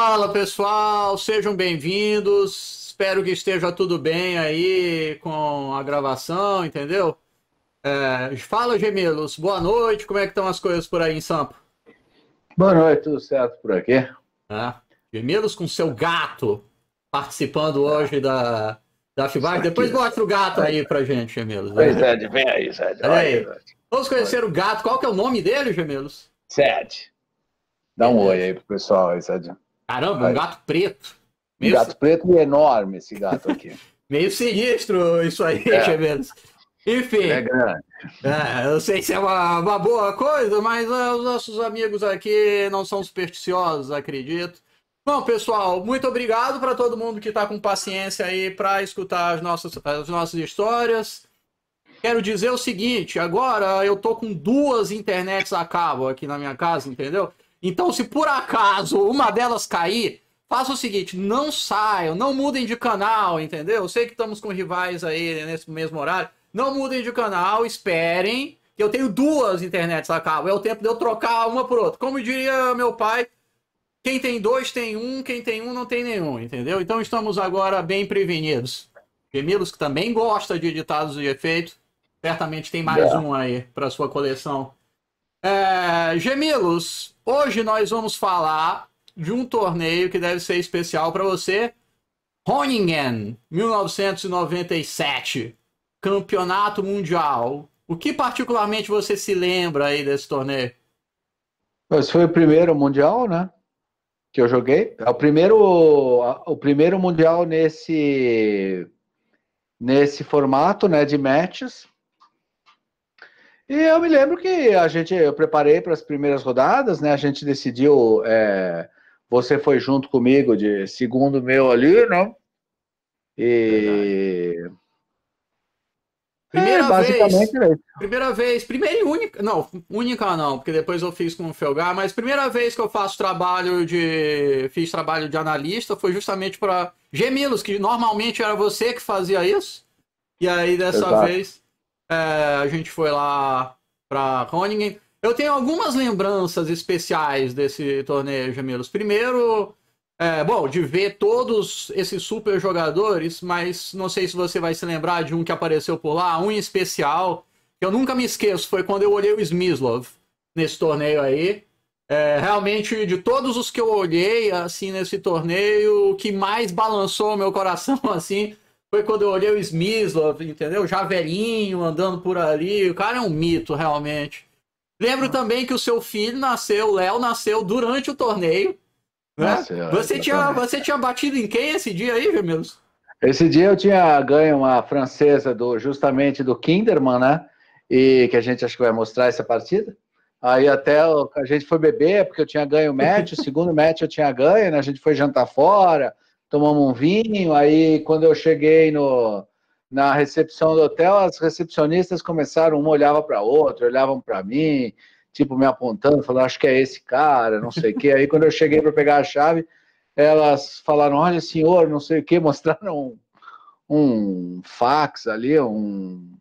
Fala pessoal, sejam bem-vindos. Espero que esteja tudo bem aí com a gravação, entendeu? É, fala, Gemelos, boa noite. Como é que estão as coisas por aí em Sampa? Boa noite, tudo certo por aqui? É. Gemelos com seu gato participando hoje da, da FIBAC. Depois mostra o gato aí pra gente, Gemelos. Né? Pois é, vem aí, Zed. Olha aí. Vamos conhecer o gato. Qual que é o nome dele, Gemelos? Sad. Dá um oi aí pro pessoal aí, Zed. Caramba, um gato preto. Meio... Um gato preto e enorme esse gato aqui. Meio sinistro isso aí, é. menos. Enfim. É grande. É, eu sei se é uma, uma boa coisa, mas uh, os nossos amigos aqui não são supersticiosos, acredito. Bom, pessoal, muito obrigado para todo mundo que está com paciência aí para escutar as nossas, as nossas histórias. Quero dizer o seguinte, agora eu tô com duas internets a cabo aqui na minha casa, entendeu? Então, se por acaso uma delas cair, faça o seguinte: não saiam, não mudem de canal, entendeu? Eu sei que estamos com rivais aí nesse mesmo horário. Não mudem de canal, esperem. Eu tenho duas internets a cabo. É o tempo de eu trocar uma por outra. Como diria meu pai, quem tem dois tem um, quem tem um não tem nenhum, entendeu? Então estamos agora bem prevenidos. Gemilos, que também gosta de ditados e efeitos, certamente tem mais é. um aí para sua coleção. É, Gemilos, hoje nós vamos falar de um torneio que deve ser especial para você. Honingen, 1997, Campeonato Mundial. O que particularmente você se lembra aí desse torneio? Esse foi o primeiro mundial, né? Que eu joguei. É o primeiro, o primeiro mundial nesse nesse formato, né, de matches. E eu me lembro que a gente, eu preparei para as primeiras rodadas, né? A gente decidiu, é, você foi junto comigo de segundo meu ali, né? E Primeira é, vez. É primeira vez. Primeira e única. Não, única não, porque depois eu fiz com o Felgar, mas primeira vez que eu faço trabalho de. Fiz trabalho de analista foi justamente para Gemilos, que normalmente era você que fazia isso. E aí dessa Exato. vez. É, a gente foi lá para Groningen. Eu tenho algumas lembranças especiais desse torneio, gemelos Primeiro, é, bom, de ver todos esses super jogadores, mas não sei se você vai se lembrar de um que apareceu por lá, um em especial, que eu nunca me esqueço, foi quando eu olhei o Smislov nesse torneio aí. É, realmente, de todos os que eu olhei, assim, nesse torneio, o que mais balançou meu coração, assim, foi quando eu olhei o Smyslov, entendeu? Já velhinho, andando por ali. O cara é um mito, realmente. Lembro ah. também que o seu filho nasceu, o Léo nasceu durante o torneio. Né? Nossa, você, é, tinha, você tinha batido em quem esse dia aí, Gemelos? Esse dia eu tinha ganho uma francesa do justamente do Kinderman, né? E que a gente acho que vai mostrar essa partida. Aí até a gente foi beber, porque eu tinha ganho o match, o segundo match eu tinha ganho, né? A gente foi jantar fora, tomamos um vinho. Aí, quando eu cheguei no, na recepção do hotel, as recepcionistas começaram, uma olhava para outra, olhavam para mim, tipo, me apontando, falando, acho que é esse cara, não sei o quê. Aí, quando eu cheguei para pegar a chave, elas falaram, olha, senhor, não sei o quê, mostraram um, um fax ali, um,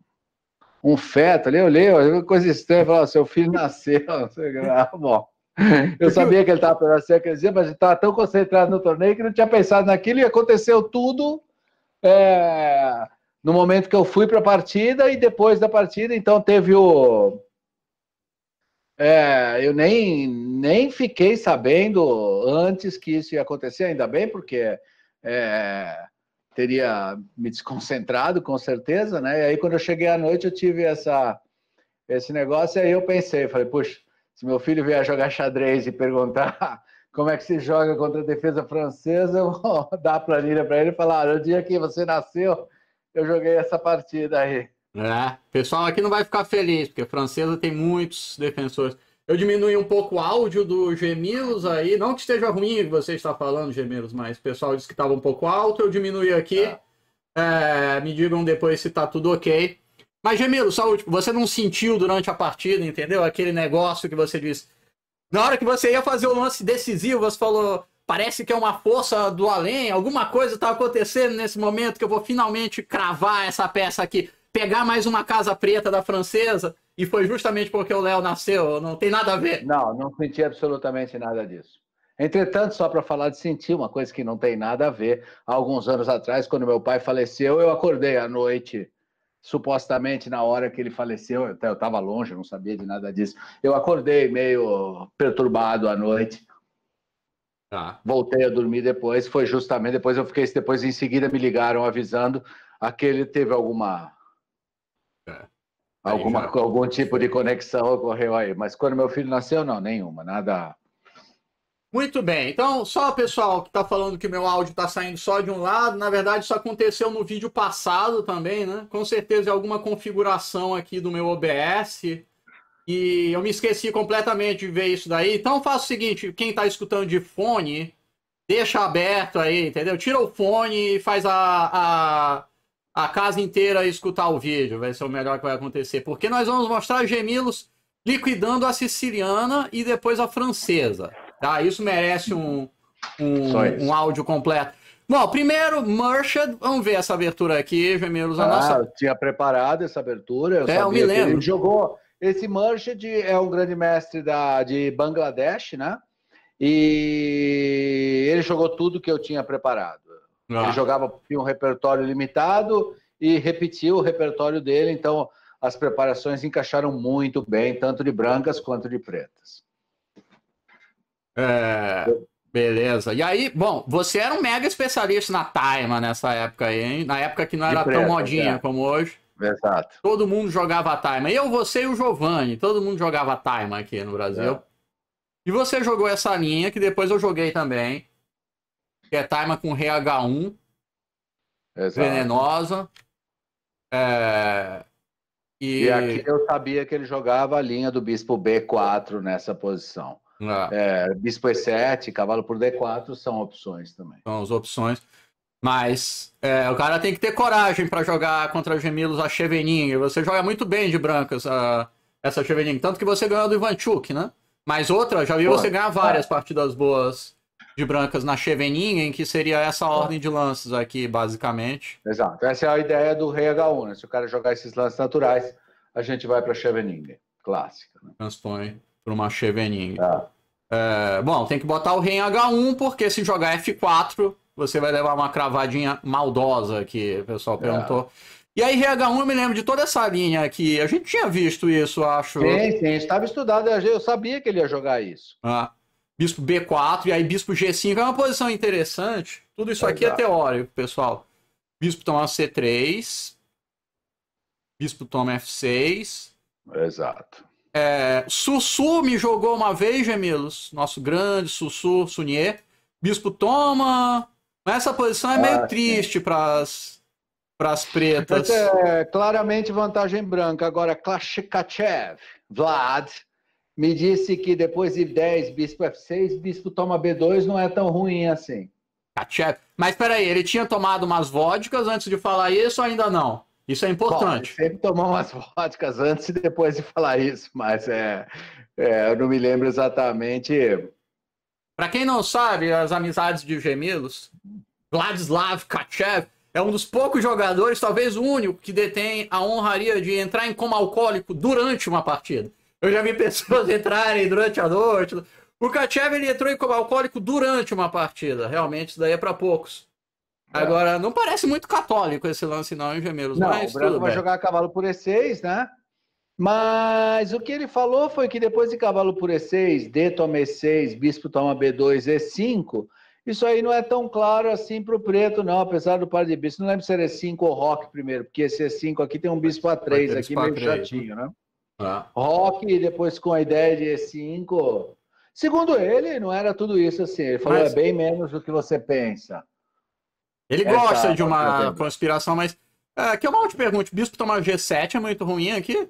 um feto ali, eu li, coisa estranha, falava, seu filho nasceu, não sei o que, bom. Eu sabia que ele estava pela cerca, mas ele estava tão concentrado no torneio que não tinha pensado naquilo e aconteceu tudo é, no momento que eu fui para a partida e depois da partida. Então teve o. É, eu nem, nem fiquei sabendo antes que isso ia acontecer, ainda bem, porque é, teria me desconcentrado, com certeza, né? E aí, quando eu cheguei à noite, eu tive essa, esse negócio, e aí eu pensei, falei, puxa se meu filho vier jogar xadrez e perguntar como é que se joga contra a defesa francesa, eu vou dar a planilha para ele e falar: ah, no dia que você nasceu, eu joguei essa partida aí. É, pessoal aqui não vai ficar feliz, porque a francesa tem muitos defensores. Eu diminui um pouco o áudio do Gemilos aí. Não que esteja ruim o que você está falando, Gemilos, mas o pessoal disse que estava um pouco alto. Eu diminui aqui. Tá. É, me digam depois se está tudo ok. Mas, Gemiro, saúde, você não sentiu durante a partida, entendeu? Aquele negócio que você disse. Na hora que você ia fazer o lance decisivo, você falou: parece que é uma força do além, alguma coisa está acontecendo nesse momento que eu vou finalmente cravar essa peça aqui, pegar mais uma casa preta da francesa. E foi justamente porque o Léo nasceu, não tem nada a ver. Não, não senti absolutamente nada disso. Entretanto, só para falar de sentir, uma coisa que não tem nada a ver, há alguns anos atrás, quando meu pai faleceu, eu acordei à noite supostamente na hora que ele faleceu, eu estava longe, não sabia de nada disso. Eu acordei meio perturbado à noite. Tá. Voltei a dormir depois, foi justamente depois eu fiquei depois em seguida me ligaram avisando aquele teve alguma é. alguma já... algum tipo de conexão ocorreu aí, mas quando meu filho nasceu não, nenhuma, nada muito bem, então só pessoal que está falando que meu áudio está saindo só de um lado, na verdade isso aconteceu no vídeo passado também, né? Com certeza é alguma configuração aqui do meu OBS e eu me esqueci completamente de ver isso daí. Então faça o seguinte, quem está escutando de fone, deixa aberto aí, entendeu? Tira o fone e faz a, a, a casa inteira escutar o vídeo, vai ser o melhor que vai acontecer, porque nós vamos mostrar gemilos liquidando a siciliana e depois a francesa. Tá? Isso merece um, um, um áudio completo. Bom, primeiro, Merchant, vamos ver essa abertura aqui, Gemelos. ah, nossa... eu tinha preparado essa abertura. Eu é, eu me lembro. Ele jogou. Esse Merchant é um grande mestre da, de Bangladesh, né? E ele jogou tudo que eu tinha preparado. Ah. Ele jogava um repertório limitado e repetiu o repertório dele, então as preparações encaixaram muito bem, tanto de brancas quanto de pretas. É, beleza. E aí, bom, você era um mega especialista na Taima nessa época aí, hein? Na época que não era tão modinha é. como hoje. Exato. Todo mundo jogava Taima. Eu, você e o Giovanni. Todo mundo jogava Taima aqui no Brasil. É. E você jogou essa linha, que depois eu joguei também. Que é Taima com RH1. Exato. Venenosa. É... E... e aqui eu sabia que ele jogava a linha do Bispo B4 nessa posição. Ah. É, bispo E7, cavalo por D4 são opções também. São as opções. Mas é, o cara tem que ter coragem para jogar contra Gemilos a Chevening. Você joga muito bem de brancas essa, essa Chevening. Tanto que você ganhou do Ivanchuk, né? Mas outra, já vi Pô, você ganhar várias é. partidas boas de brancas na Cheveninha, em que seria essa ordem de lances aqui, basicamente. Exato. Essa é a ideia do rei H1, né? Se o cara jogar esses lances naturais, a gente vai para Cheveninha, clássica. Né? Transpõe para uma Chevening. Tá. É, bom, tem que botar o rei em H1, porque se jogar F4, você vai levar uma cravadinha maldosa que o pessoal é. perguntou. É. E aí, rei H1, eu me lembro de toda essa linha aqui. A gente tinha visto isso, acho. Sim, sim, estava estudado. Eu sabia que ele ia jogar isso. Ah. Bispo B4 e aí bispo G5. É uma posição interessante. Tudo isso aqui é teórico, pessoal. Bispo toma C3. Bispo toma F6. Exato. É, Sussu me jogou uma vez, Gemilos. Nosso grande Sussu Sunier. Bispo toma. Essa posição é meio ah, triste para as pretas. É, claramente vantagem branca. Agora, Klashikachev, Vlad, me disse que depois de 10, bispo F6, bispo toma B2 não é tão ruim assim. Kachev. Mas peraí, ele tinha tomado umas vodkas antes de falar isso ou ainda não? Isso é importante. Bom, sempre tomar umas vodkas antes e depois de falar isso, mas é, é eu não me lembro exatamente. Para quem não sabe, as amizades de gemelos, Vladislav Kachev é um dos poucos jogadores, talvez o único, que detém a honraria de entrar em coma alcoólico durante uma partida. Eu já vi pessoas entrarem durante a noite. O Kachev ele entrou em coma alcoólico durante uma partida. Realmente, isso daí é para poucos. É. Agora, não parece muito católico esse lance não, em Gemelos. Não, mas, o Branco vai bem. jogar cavalo por E6, né? Mas o que ele falou foi que depois de cavalo por E6, D toma E6, bispo toma B2, E5, isso aí não é tão claro assim para o preto, não, apesar do par de bispo. Não lembro se era E5 ou Rock primeiro, porque esse E5 aqui tem um bispo A3 aqui, meio 3 né? chatinho, né? Ah. Tá. Rock, depois com a ideia de E5... Segundo ele, não era tudo isso assim. Ele falou, mas... é bem menos do que você pensa. Ele gosta de é uma conspiração, mas. Uh, é, que eu é mal te pergunta. Bispo tomar G7 é muito ruim aqui?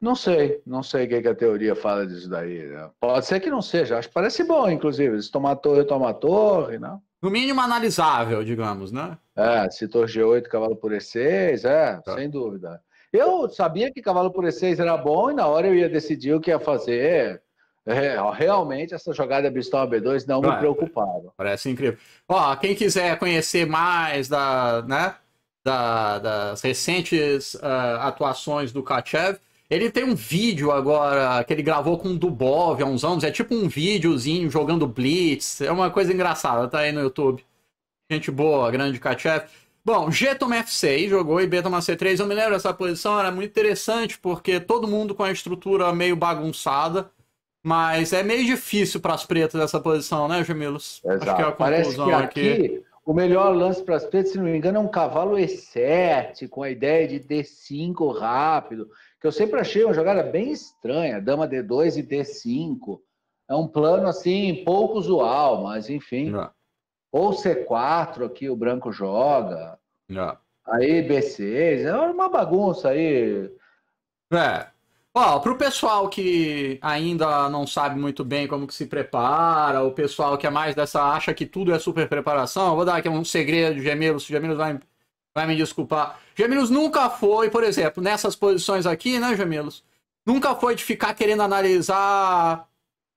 Não sei, não sei o que, a teoria fala disso daí. Né? Pode ser que não seja, acho que parece bom, inclusive. Se tomar torre, tomar torre, não? Né? No mínimo analisável, digamos, né? É, se torre G8, cavalo por E6, é, tá. sem dúvida. Eu sabia que cavalo por E6 era bom e na hora eu ia decidir o que ia fazer. É, realmente essa jogada Bristol B2 não me é. preocupava. Parece incrível. Ó, quem quiser conhecer mais da, né, da, das recentes uh, atuações do Kachev, ele tem um vídeo agora que ele gravou com o Dubov há uns anos. É tipo um videozinho jogando Blitz. É uma coisa engraçada, tá aí no YouTube. Gente boa, grande Kachev. Bom, G toma F6, jogou e B toma C3. Eu me lembro dessa posição, era muito interessante, porque todo mundo com a estrutura meio bagunçada. Mas é meio difícil para as pretas essa posição, né, Jamilos? Exato. Acho que é a Parece que aqui, aqui. O melhor lance para as pretas, se não me engano, é um cavalo E7, com a ideia de D5 rápido, que eu sempre achei uma jogada bem estranha, dama D2 e D5. É um plano, assim, pouco usual, mas enfim. Não. É. Ou C4 aqui o branco joga. Não. É. Aí B6, é uma bagunça aí. É, Ó, pro pessoal que ainda não sabe muito bem como que se prepara, o pessoal que é mais dessa acha que tudo é super preparação, eu vou dar aqui um segredo, Gemilos, Gemilos vai, vai me desculpar. Gemilos nunca foi, por exemplo, nessas posições aqui, né, Gemilos? Nunca foi de ficar querendo analisar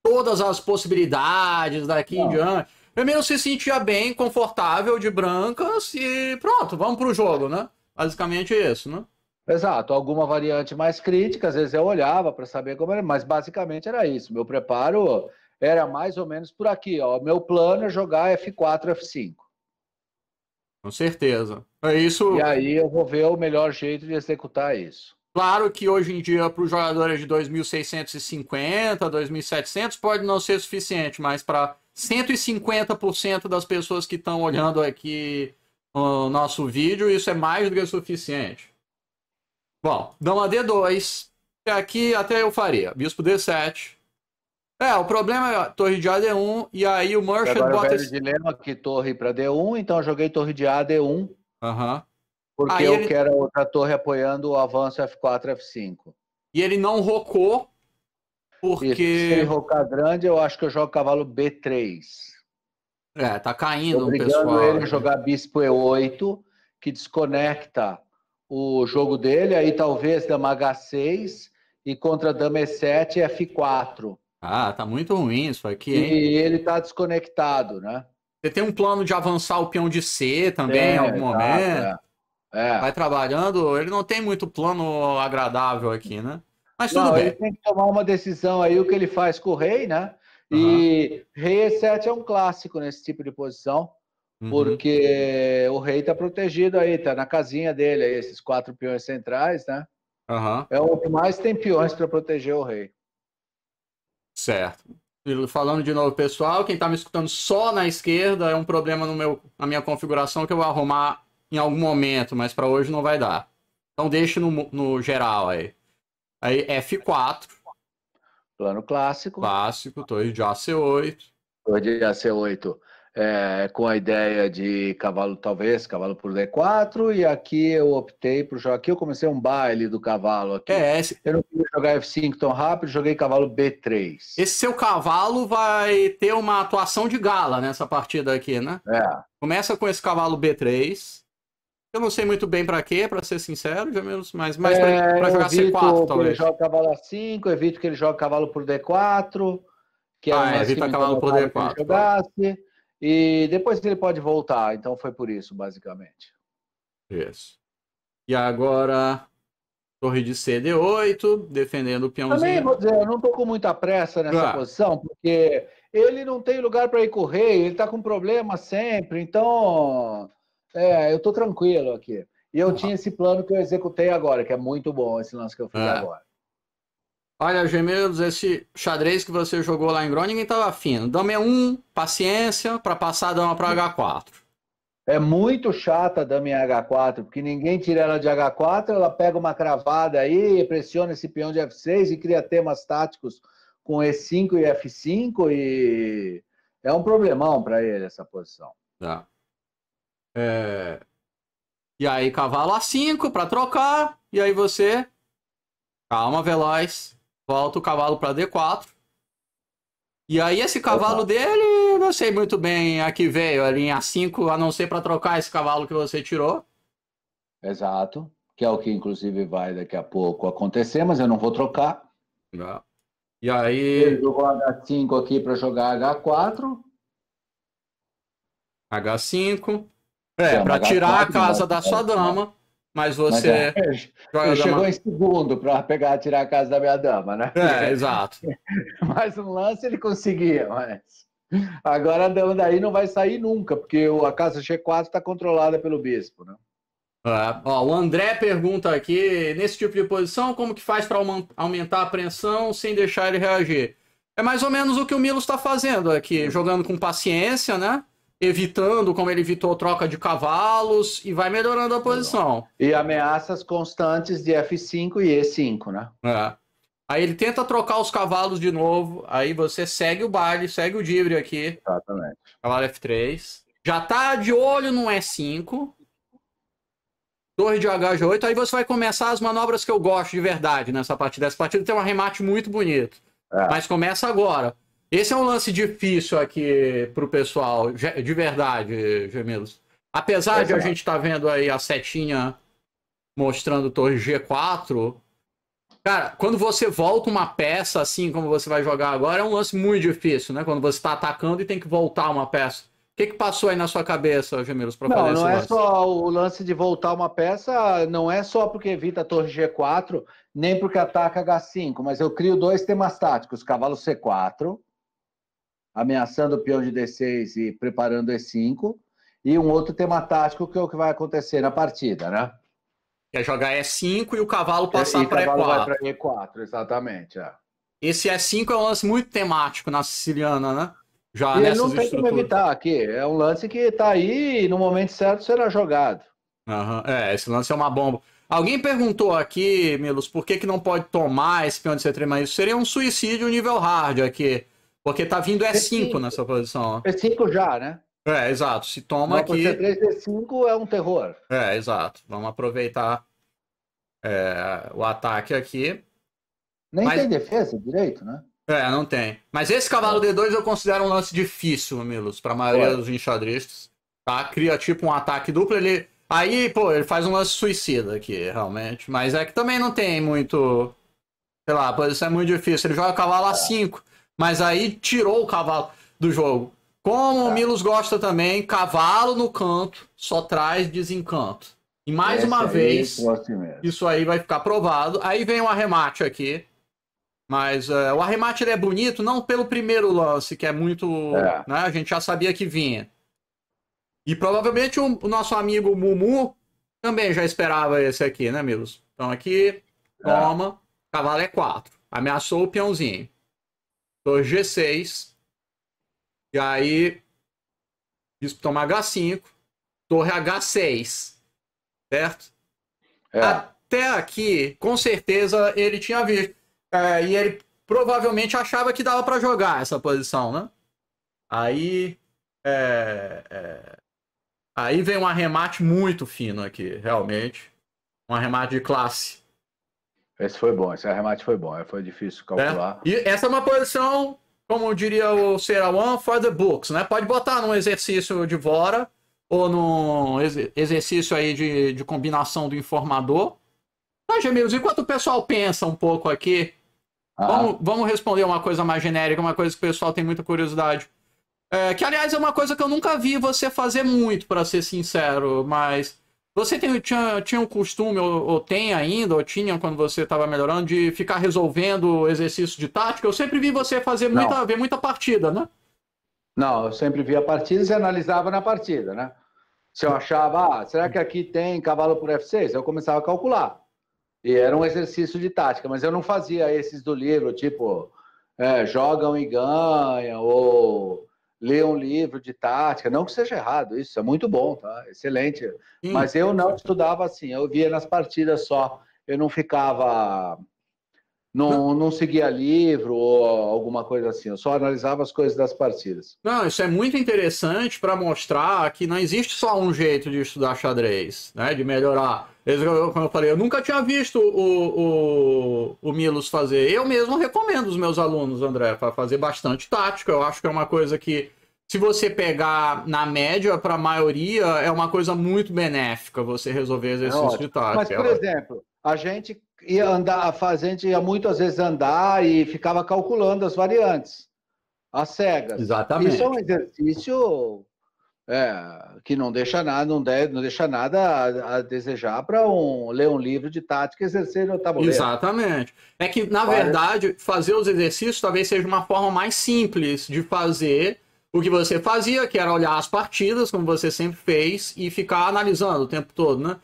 todas as possibilidades daqui não. em diante. Gemilos se sentia bem, confortável de brancas e pronto, vamos pro jogo, né? Basicamente isso, né? Exato, alguma variante mais crítica, às vezes eu olhava para saber como era, mas basicamente era isso. Meu preparo era mais ou menos por aqui, ó. Meu plano é jogar F4, F5. Com certeza. É isso. E aí eu vou ver o melhor jeito de executar isso. Claro que hoje em dia para os jogadores de 2650, 2700 pode não ser suficiente, mas para 150% das pessoas que estão olhando aqui o nosso vídeo, isso é mais do que suficiente. Bom, dama D2. Aqui até eu faria. Bispo D7. É, o problema é a torre de A, D1. E aí o Merchant Agora, bota... Agora esse... dilema que torre para D1. Então eu joguei torre de A, D1. Aham. Porque aí eu ele... quero outra torre apoiando o avanço F4, F5. E ele não rocou. Porque... E se ele rocar grande, eu acho que eu jogo cavalo B3. É, tá caindo o pessoal. Obrigando ele a jogar bispo E8, que desconecta o jogo dele, aí talvez dama H6 e contra dama E7 F4. Ah, tá muito ruim isso aqui, hein? E ele tá desconectado, né? Você tem um plano de avançar o peão de C também em é, algum momento. É. É. Vai trabalhando, ele não tem muito plano agradável aqui, né? Mas tudo não, bem. Ele tem que tomar uma decisão aí, o que ele faz com o rei, né? E uhum. rei E7 é um clássico nesse tipo de posição. Uhum. Porque o rei tá protegido aí, tá na casinha dele, aí, esses quatro peões centrais, né? Uhum. É o que mais tem peões para proteger o rei. Certo. Falando de novo, pessoal, quem tá me escutando só na esquerda é um problema no meu, na minha configuração que eu vou arrumar em algum momento, mas para hoje não vai dar. Então deixa no, no geral aí. Aí F4. Plano clássico. Clássico, torre de AC8. Torre de AC8 é, com a ideia de cavalo, talvez, cavalo por D4, e aqui eu optei por jogar. Aqui eu comecei um baile do cavalo aqui. É, esse... Eu não queria jogar F5 tão rápido, joguei cavalo B3. Esse seu cavalo vai ter uma atuação de gala nessa partida aqui, né? É. Começa com esse cavalo B3. Eu não sei muito bem para quê, para ser sincero, já menos, mas mais é, para jogar C4, talvez. Ele joga cavalo A5, evito que ele jogue cavalo por D4, que é ah, é, evita cavalo por D4. Que ele jogasse. E depois ele pode voltar. Então foi por isso, basicamente. Isso. E agora, torre de CD8, defendendo o peãozinho. Também, vou dizer, eu não estou com muita pressa nessa claro. posição, porque ele não tem lugar para ir correr, ele está com problema sempre. Então, é, eu estou tranquilo aqui. E eu ah. tinha esse plano que eu executei agora, que é muito bom esse lance que eu fiz ah. agora. Olha, Gemelos, esse xadrez que você jogou lá em Groningen estava fino. Dama é 1, paciência, para passar a dama para H4. É muito chata a dama em H4, porque ninguém tira ela de H4, ela pega uma cravada aí, pressiona esse peão de F6 e cria temas táticos com E5 e F5 e é um problemão para ele essa posição. Tá. É... E aí cavalo A5 para trocar, e aí você... Calma, veloz. Volta o cavalo para D4. E aí esse cavalo Opa. dele, não sei muito bem a que veio, a linha 5, a não ser para trocar esse cavalo que você tirou. Exato, que é o que inclusive vai daqui a pouco acontecer, mas eu não vou trocar. Não. E aí... Ele jogou H5 aqui para jogar H4. H5. É, para tirar a casa né? da sua dama mas você mas, é, chegou em segundo para pegar tirar a casa da minha dama, né? É, exato. mais um lance ele conseguia, mas agora a dama daí não vai sair nunca, porque a casa G4 está controlada pelo bispo, né? É. Ó, o André pergunta aqui, nesse tipo de posição, como que faz para aumentar a pressão sem deixar ele reagir? É mais ou menos o que o Milos está fazendo aqui, jogando com paciência, né? evitando, como ele evitou troca de cavalos, e vai melhorando a posição. E ameaças constantes de F5 e E5, né? É. Aí ele tenta trocar os cavalos de novo, aí você segue o baile, segue o Dibre aqui. Exatamente. Cavalo F3. Já tá de olho no E5. Torre de H8, aí você vai começar as manobras que eu gosto de verdade nessa partida. Essa partida tem um arremate muito bonito. É. Mas começa agora. Esse é um lance difícil aqui para o pessoal, de verdade, Gemelos. Apesar é de a é gente estar tá vendo aí a setinha mostrando torre G4, cara, quando você volta uma peça assim como você vai jogar agora, é um lance muito difícil, né? Quando você está atacando e tem que voltar uma peça. O que, que passou aí na sua cabeça, Gemelos, para fazer isso? Não, não é só o lance de voltar uma peça, não é só porque evita a torre G4, nem porque ataca H5, mas eu crio dois temas táticos, cavalo C4 ameaçando o peão de D6 e preparando E5, e um outro tema tático que é o que vai acontecer na partida, né? é jogar E5 e o cavalo passar para E4. E4. exatamente. É. Esse E5 é um lance muito temático na siciliana, né? Já e não tem como evitar aqui. É um lance que está aí e no momento certo será jogado. Uhum. É, esse lance é uma bomba. Alguém perguntou aqui, Milos, por que, que não pode tomar esse peão de C3, mas isso seria um suicídio nível hard aqui. Porque tá vindo E5, 5 nessa posição. E5 já, né? É, exato. Se toma Não, aqui. e 3 E5 é um terror. É, exato. Vamos aproveitar é, o ataque aqui. Nem Mas... tem defesa direito, né? É, não tem. Mas esse cavalo D2 eu considero um lance difícil, Milos, para maioria é. dos enxadristas. Tá? Cria tipo um ataque duplo, ele. Aí, pô, ele faz um lance suicida aqui, realmente. Mas é que também não tem muito. Sei lá, a posição é muito difícil. Ele joga o cavalo A5. Mas aí tirou o cavalo do jogo. Como o tá. Milos gosta também, cavalo no canto só traz desencanto. E mais Essa uma é vez, isso aí vai ficar provado. Aí vem o arremate aqui. Mas uh, o arremate ele é bonito, não pelo primeiro lance, que é muito. É. Né, a gente já sabia que vinha. E provavelmente o, o, nosso amigo Mumu também já esperava esse aqui, né, Milos? Então aqui, é. toma, é. cavalo é 4. Ameaçou o peãozinho. Tô G6. E aí, bispo toma H5. Torre H6. Certo? É. Até aqui, com certeza, ele tinha visto. É, e ele provavelmente achava que dava para jogar essa posição, né? Aí. É, é, aí vem um arremate muito fino aqui, realmente. Um arremate de classe. Esse foi bom, esse arremate foi bom, foi difícil né? calcular. É. E essa é uma posição, como diria o Serawan, for the books, né? Pode botar num exercício de Vora ou num ex exercício aí de, de combinação do informador. Mas, amigos, enquanto o pessoal pensa um pouco aqui, ah. vamos, vamos responder uma coisa mais genérica, uma coisa que o pessoal tem muita curiosidade. É, que, aliás, é uma coisa que eu nunca vi você fazer muito, para ser sincero, mas você tem, tinha, tinha um costume, ou, ou tem ainda, ou tinha quando você estava melhorando, de ficar resolvendo exercício de tática? Eu sempre vi você fazer muita, ver muita partida, né? Não, eu sempre via partidas e analisava na partida, né? Se eu achava, ah, será que aqui tem cavalo por F6? Eu começava a calcular. E era um exercício de tática, mas eu não fazia esses do livro, tipo, é, jogam e ganham, ou ler um livro de tática, não que seja errado, isso é muito bom, tá? Excelente. Sim. Mas eu não estudava assim, eu via nas partidas só. Eu não ficava não, não seguia livro ou alguma coisa assim, eu só analisava as coisas das partidas. Não, isso é muito interessante para mostrar que não existe só um jeito de estudar xadrez, né? De melhorar. Como eu falei, eu nunca tinha visto o, o, o Milos fazer. Eu mesmo recomendo os meus alunos, André, para fazer bastante tática. Eu acho que é uma coisa que, se você pegar na média, para a maioria, é uma coisa muito benéfica você resolver exercícios é de tática. Mas, por exemplo, a gente ia andar, a fazenda ia muitas vezes andar e ficava calculando as variantes, as cegas. Exatamente. Isso é um exercício é, que não deixa nada, não, deve, não deixa nada a, a desejar para um, ler um livro de tática e exercer no tabuleiro. Exatamente. É que, na Parece. verdade, fazer os exercícios talvez seja uma forma mais simples de fazer o que você fazia, que era olhar as partidas, como você sempre fez, e ficar analisando o tempo todo, né?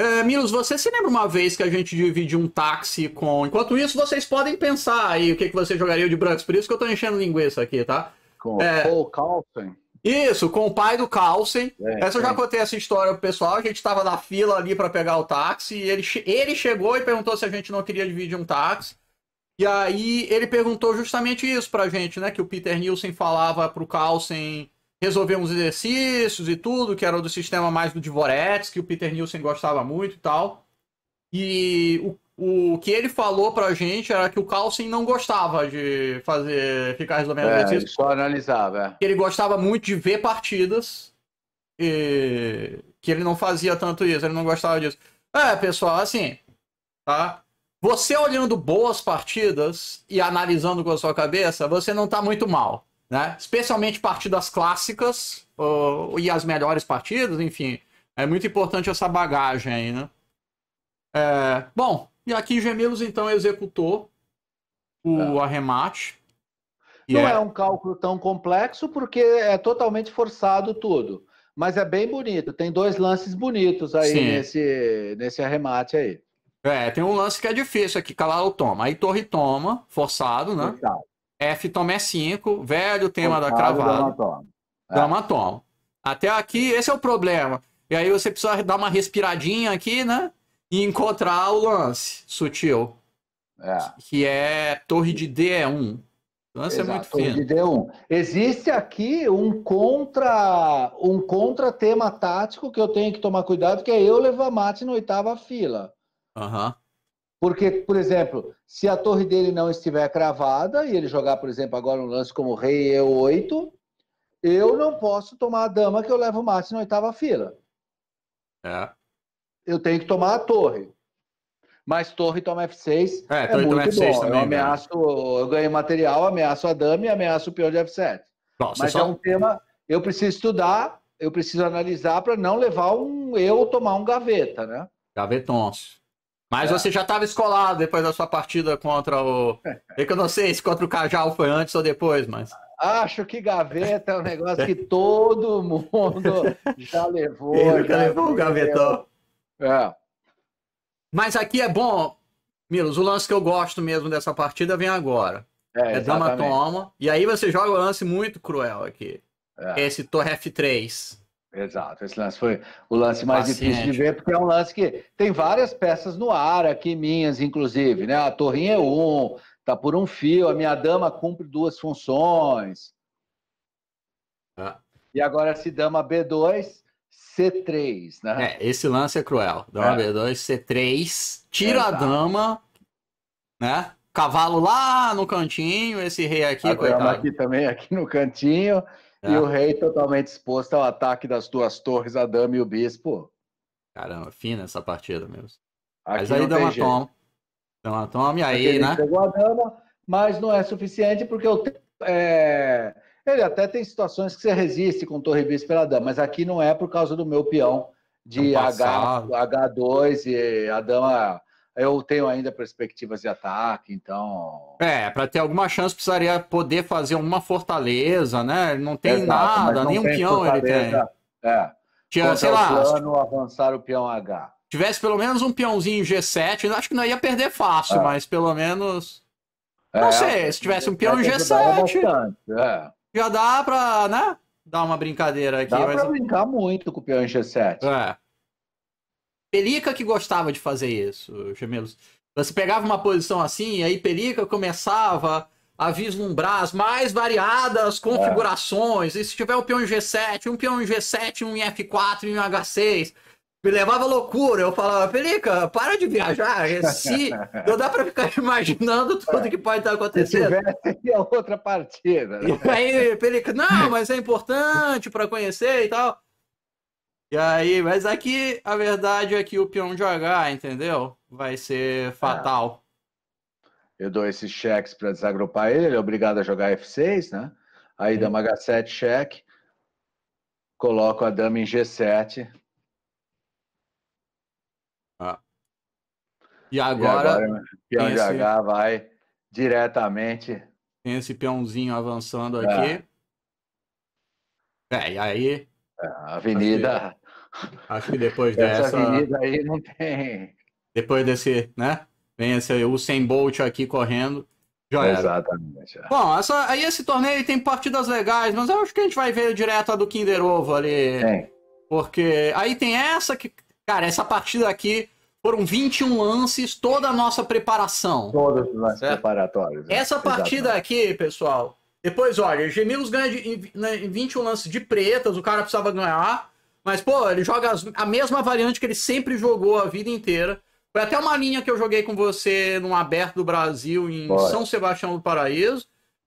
É, Milos, você se lembra uma vez que a gente dividiu um táxi com. Enquanto isso, vocês podem pensar aí o que, que você jogaria de brancos. Por isso que eu tô enchendo linguiça aqui, tá? Com é... o Carlson. Isso, com o pai do Carlsen. É, essa eu já é. contei essa história pro pessoal. A gente tava na fila ali para pegar o táxi. E ele, che... ele chegou e perguntou se a gente não queria dividir um táxi. E aí ele perguntou justamente isso pra gente, né? Que o Peter Nielsen falava pro Carlsen resolver uns exercícios e tudo, que era do sistema mais do Dvorets, que o Peter Nielsen gostava muito e tal. E o, o que ele falou pra gente era que o Carlsen não gostava de fazer ficar resolvendo é, exercícios. Só analisava. Que é. ele gostava muito de ver partidas. E que ele não fazia tanto isso, ele não gostava disso. É, pessoal, assim, tá? Você olhando boas partidas e analisando com a sua cabeça, você não tá muito mal né? Especialmente partidas clássicas e as melhores partidas, enfim. É muito importante essa bagagem aí, né? É, bom, e aqui Gemelos então executou o é. arremate. Não é... é um cálculo tão complexo porque é totalmente forçado tudo. Mas é bem bonito. Tem dois lances bonitos aí nesse, nesse arremate aí. É, tem um lance que é difícil aqui. Calalo toma. Aí Torre toma, forçado, né? Forçado. F Tomé 5, velho tema da cravada. Dramatom. É. Até aqui, esse é o problema. E aí você precisa dar uma respiradinha aqui, né? E encontrar o lance sutil. É. Que é torre de D1. O lance é muito fino. Torre de D1. Existe aqui um contra um contra tema tático que eu tenho que tomar cuidado, que é eu levar mate na oitava fila. Aham. Uhum. Porque, por exemplo, se a torre dele não estiver cravada e ele jogar, por exemplo, agora um lance como rei E8, eu não posso tomar a dama que eu levo o mate na oitava fila. É. Eu tenho que tomar a torre. Mas torre toma F6 é, é muito F6 bom. Também, eu né? ameaço, né? eu ganho material, ameaço a dama e ameaço o peão de F7. Mas só... é um tema, eu preciso estudar, eu preciso analisar para não levar um eu tomar um gaveta, né? Gavetons. Mas é. você já estava escolado depois da sua partida contra o. É que eu não sei se contra o Cajal foi antes ou depois, mas. Acho que gaveta é um negócio que todo mundo já levou. Ele já levou o gavetão. É. Mas aqui é bom, Milos, o lance que eu gosto mesmo dessa partida vem agora. É, é dama toma. E aí você joga o lance muito cruel aqui. É. Esse Torre F3. Exato, esse lance foi o lance mais Paciente. difícil de ver, porque é um lance que tem várias peças no ar aqui, minhas, inclusive, né? A torrinha é um, tá por um fio, a minha dama cumpre duas funções. Ah. E agora se dama B2, C3, né? É, esse lance é cruel. Dama é. B2, C3, tira Exato. a dama, né? Cavalo lá no cantinho, esse rei aqui, a coitado. Dama aqui também, aqui no cantinho. E o ah. rei totalmente exposto ao ataque das duas torres, a dama e o bispo. Caramba, fina essa partida mesmo. Aqui mas aí dá uma toma. Dá uma toma e aí, né? Pegou a dama, mas não é suficiente porque o é... Ele até tem situações que você resiste com torre bispo pela dama, mas aqui não é por causa do meu peão de H, H2 e a dama eu tenho ainda perspectivas de ataque, então. É, para ter alguma chance precisaria poder fazer uma fortaleza, né? Ele não tem Exato, nada, não nem um peão ele tem. É. Tinha, sei lá. Plano, avançar o peão H. Tivesse pelo menos um peãozinho G7, acho que não ia perder fácil, é. mas pelo menos. É, não sei, se tivesse um peão G7. Bastante, é. já dá para, né? Dar uma brincadeira aqui. Dá mas... pra brincar muito com o peão G7. É. Pelica que gostava de fazer isso, Gemelos. Você pegava uma posição assim, aí Pelica começava a vislumbrar as mais variadas é. configurações. É. E se tiver um peão em G7, um peão em G7, um em F4 e um H6. Me levava loucura, eu falava, Pelica, para de viajar, é se não dá para ficar imaginando tudo que pode tá estar acontecendo. Se tivesse, seria outra partida. Né? E aí, Pelica, não, mas é importante para conhecer e tal. E aí, mas aqui é a verdade é que o peão de H, entendeu? Vai ser é. fatal. É. Eu dou esses cheques para desagrupar ele, ele é obrigado a jogar F6, né? Aí é. dama H7 cheque, coloco a dama em G7. Ah. E agora, e agora o peão de H vai diretamente. Tem esse peãozinho avançando é. aqui. É, e aí a avenida. Acho que, depois dessa. avenida aí não tem. Depois desse, né? Vem esse Usain Bolt aqui correndo. Já era. Exatamente. É. Bom, essa, aí esse torneio tem partidas legais, mas eu acho que a gente vai ver direto a do Kinder Ovo ali. Tem. Porque aí tem essa que. Cara, essa partida aqui foram 21 lances, toda a nossa preparação. Todos os lances preparatórios. Né? Essa partida Exatamente. aqui, pessoal, depois, olha, Gemilos ganha de, em, né, em 21 lances de pretas, o cara precisava ganhar. Mas, pô, ele joga as, a mesma variante que ele sempre jogou a vida inteira. Foi até uma linha que eu joguei com você num aberto do Brasil, em São Sebastião do Paraíso.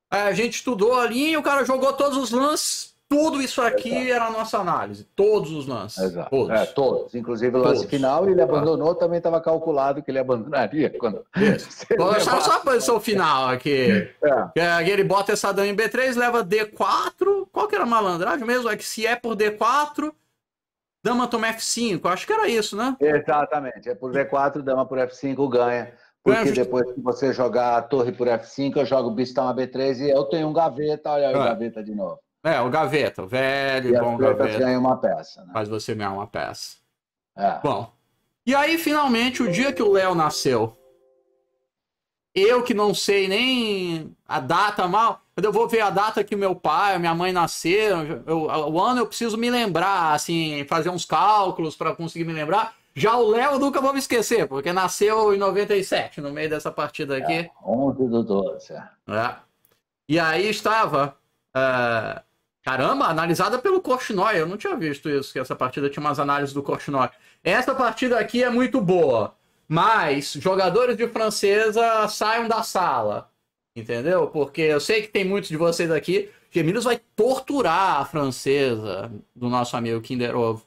A gente estudou a linha e o cara jogou todos os lances tudo isso aqui Exato. era a nossa análise, todos os lances. Exato. Todos. É, todos. Inclusive o lance final, ele abandonou, também estava calculado que ele abandonaria. Quando Vou deixar só a posição final aqui. É. É, ele bota essa dama em B3, leva D4. Qual que era a malandragem mesmo? É que se é por D4, dama toma F5. Acho que era isso, né? Exatamente. É por D4, dama por F5 ganha. Porque depois que você jogar a torre por F5, eu jogo o bistão a B3 e eu tenho um gaveta. Olha aí o é. gaveta de novo. É, o Gaveta, o velho, e bom Gaveta. ganha uma peça, né? Faz você ganha uma peça. É. Bom, e aí finalmente o dia que o Léo nasceu, eu que não sei nem a data mal, eu vou ver a data que meu pai, minha mãe nasceram, eu, o ano eu preciso me lembrar, assim, fazer uns cálculos para conseguir me lembrar. Já o Léo nunca vou me esquecer, porque nasceu em 97, no meio dessa partida aqui. É, 11 do 12. É. é. E aí estava... Uh Caramba, analisada pelo Korchnoi. Eu não tinha visto isso, que essa partida tinha umas análises do Korchnoi. Essa partida aqui é muito boa. Mas jogadores de francesa saiam da sala. Entendeu? Porque eu sei que tem muitos de vocês aqui. Geminos vai torturar a francesa do nosso amigo Kinder Ovo.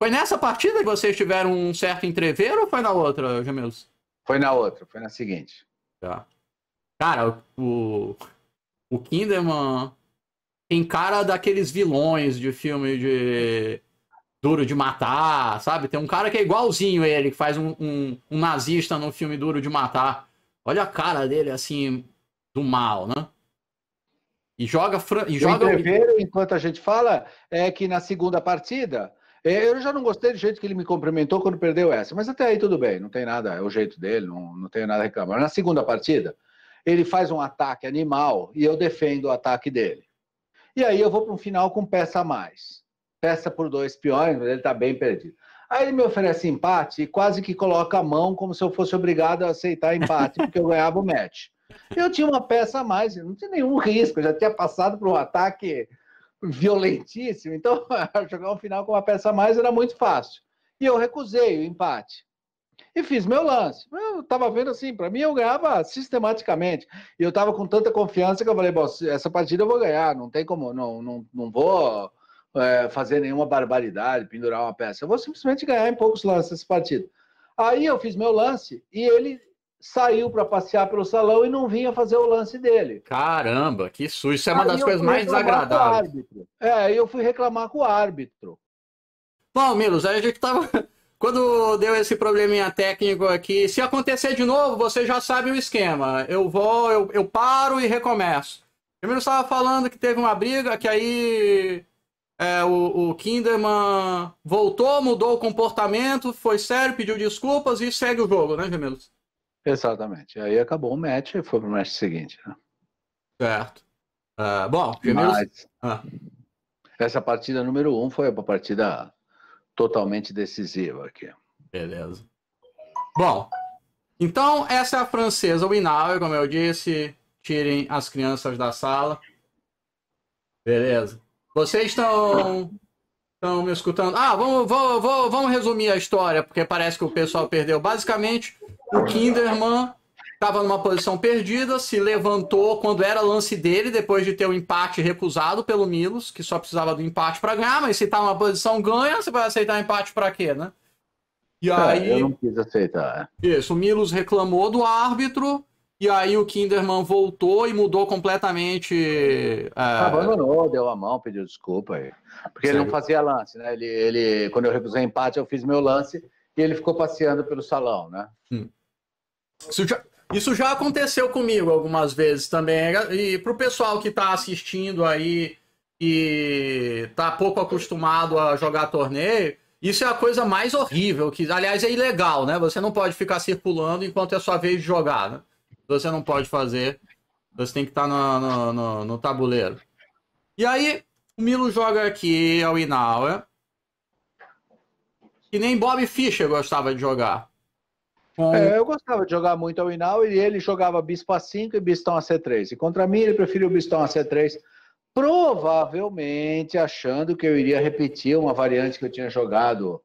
Foi nessa partida que vocês tiveram um certo entrever ou foi na outra, Gemilos? Foi na outra, foi na seguinte. Tá. Cara, o, o Kinderman tem cara daqueles vilões de filme de Duro de Matar, sabe? Tem um cara que é igualzinho ele, que faz um, um, um nazista no filme Duro de Matar. Olha a cara dele, assim, do mal, né? E joga. Fran... E joga... enquanto a gente fala, é que na segunda partida. É, eu já não gostei do jeito que ele me cumprimentou quando perdeu essa, mas até aí tudo bem, não tem nada, é o jeito dele, não, não tenho nada a reclamar. Na segunda partida, ele faz um ataque animal e eu defendo o ataque dele. E aí eu vou para um final com peça a mais. Peça por dois peões, mas ele está bem perdido. Aí ele me oferece empate e quase que coloca a mão como se eu fosse obrigado a aceitar empate, porque eu ganhava o match. Eu tinha uma peça a mais, não tinha nenhum risco, eu já tinha passado por um ataque violentíssimo, então jogar um final com uma peça a mais era muito fácil. E eu recusei o empate e fiz meu lance. Eu estava vendo assim, para mim eu ganhava sistematicamente. E eu estava com tanta confiança que eu falei, bom, essa partida eu vou ganhar, não tem como, não, não, não vou é, fazer nenhuma barbaridade, pendurar uma peça. Eu vou simplesmente ganhar em poucos lances essa partida. Aí eu fiz meu lance e ele saiu para passear pelo salão e não vinha fazer o lance dele. Caramba, que sujo. Isso é uma Aí das coisas mais desagradáveis. É, eu fui reclamar com o árbitro. Bom, Milos, a gente tava quando deu esse probleminha técnico aqui, se acontecer de novo, você já sabe o esquema. Eu vou, eu, eu paro e recomeço. Primeiro estava falando que teve uma briga, que aí é, o, o Kinderman voltou, mudou o comportamento, foi sério, pediu desculpas e segue o jogo, né, Gemelos? Exatamente. Aí acabou o match e foi pro match seguinte. Né? Certo. Uh, bom, Gemelos... Mas... Ah. Essa partida número um foi a partida totalmente decisiva aqui. Beleza. Bom, então essa é a francesa Winauer, como eu disse. Tirem as crianças da sala. Beleza. Vocês estão estão me escutando? Ah, vamos, vamos, vamos resumir a história, porque parece que o pessoal perdeu. Basicamente, o Kinderman estava numa posição perdida, se levantou quando era lance dele, depois de ter o um empate recusado pelo Milos, que só precisava do empate para ganhar, mas se está numa posição ganha, você vai aceitar um empate para quê, né? E é, aí eu não quis aceitar. É. Isso, o Milos reclamou do árbitro. E aí o Kinderman voltou e mudou completamente. É... Abandonou, deu a mão, pediu desculpa aí. Porque Sério? ele não fazia lance, né? Ele, ele, quando eu recusei empate, eu fiz meu lance e ele ficou passeando pelo salão, né? Hum. Isso já aconteceu comigo algumas vezes também. E para o pessoal que está assistindo aí e está pouco acostumado a jogar torneio, isso é a coisa mais horrível, que aliás é ilegal, né? Você não pode ficar circulando enquanto é sua vez de jogar, né? Você não pode fazer, você tem que estar tá no, no, no, tabuleiro. E aí, o Milo joga aqui ao é Inawa, que nem Bob Fischer gostava de jogar. É, então, eu gostava de jogar muito ao Inal e ele jogava Bispo A5 e Bistão c 3 E contra mim ele preferiu o a c 3 provavelmente achando que eu iria repetir uma variante que eu tinha jogado,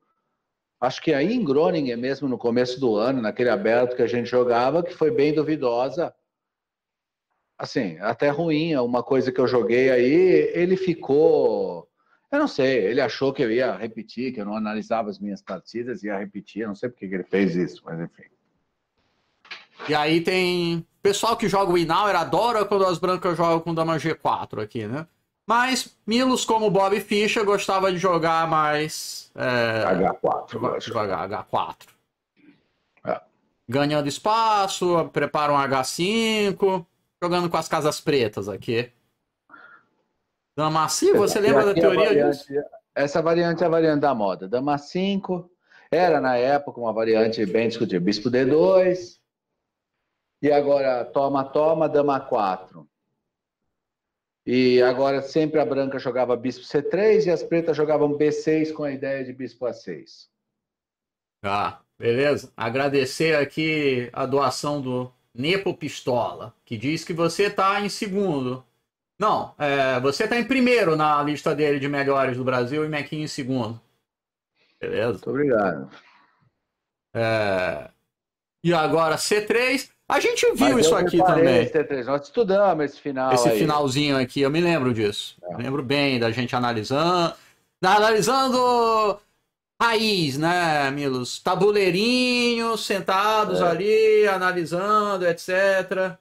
acho que aí em Groningen é mesmo, no começo do ano, naquele aberto que a gente jogava, que foi bem duvidosa. Assim, até ruim, é uma coisa que eu joguei aí, ele ficou eu não sei, ele achou que eu ia repetir, que eu não analisava as minhas partidas, ia repetir, eu não sei porque que ele fez isso, mas enfim. E aí tem pessoal que joga o Inauer, adora quando as brancas jogam com dama G4 aqui, né? Mas Milos, como Bob Fischer, gostava de jogar mais. É, H4. Devagar, H4. É. Ganhando espaço, prepara um H5, jogando com as casas pretas aqui. Damaci, você lembra da é teoria variante, disso? Essa variante é a variante da moda. Dama 5 era, na época, uma variante bem discutida. Bispo D2. E agora, toma, toma, dama 4. E agora, sempre a branca jogava bispo C3 e as pretas jogavam B6 com a ideia de bispo A6. Tá, ah, beleza. Agradecer aqui a doação do Nepo Pistola, que diz que você está em segundo. Não, é, você está em primeiro na lista dele de melhores do Brasil e Mequinho em segundo. Beleza? Muito obrigado. É... E agora C3. A gente viu isso aqui também. nós estudamos esse final. Esse aí. finalzinho aqui, eu me lembro disso. É. Lembro bem da gente analisando. Analisando raiz, né, Milos? Tabuleirinhos sentados é. ali, analisando, etc.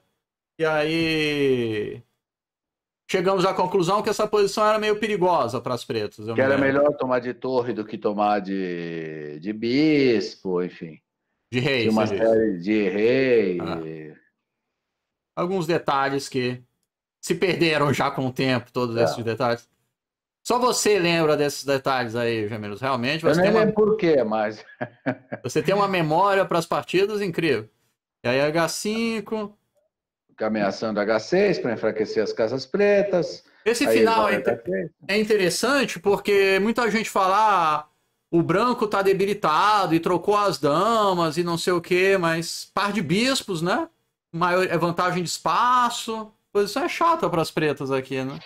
E aí chegamos à conclusão que essa posição era meio perigosa para as pretas. Que me era melhor tomar de torre do que tomar de, de bispo, enfim. De rei. De uma série de rei. Ah. Alguns detalhes que se perderam já com o tempo, todos é. esses detalhes. Só você lembra desses detalhes aí, Jamelos. Realmente você Eu nem lembro uma... por quê, mas. você tem uma memória para as partidas incrível. E aí H5, ameaçando H6 para enfraquecer as casas pretas. Esse aí final é, é, interessante porque muita gente fala ah, o branco está debilitado e trocou as damas e não sei o que, mas par de bispos, né? Maior, é vantagem de espaço. Posição é chata para as pretas aqui, né?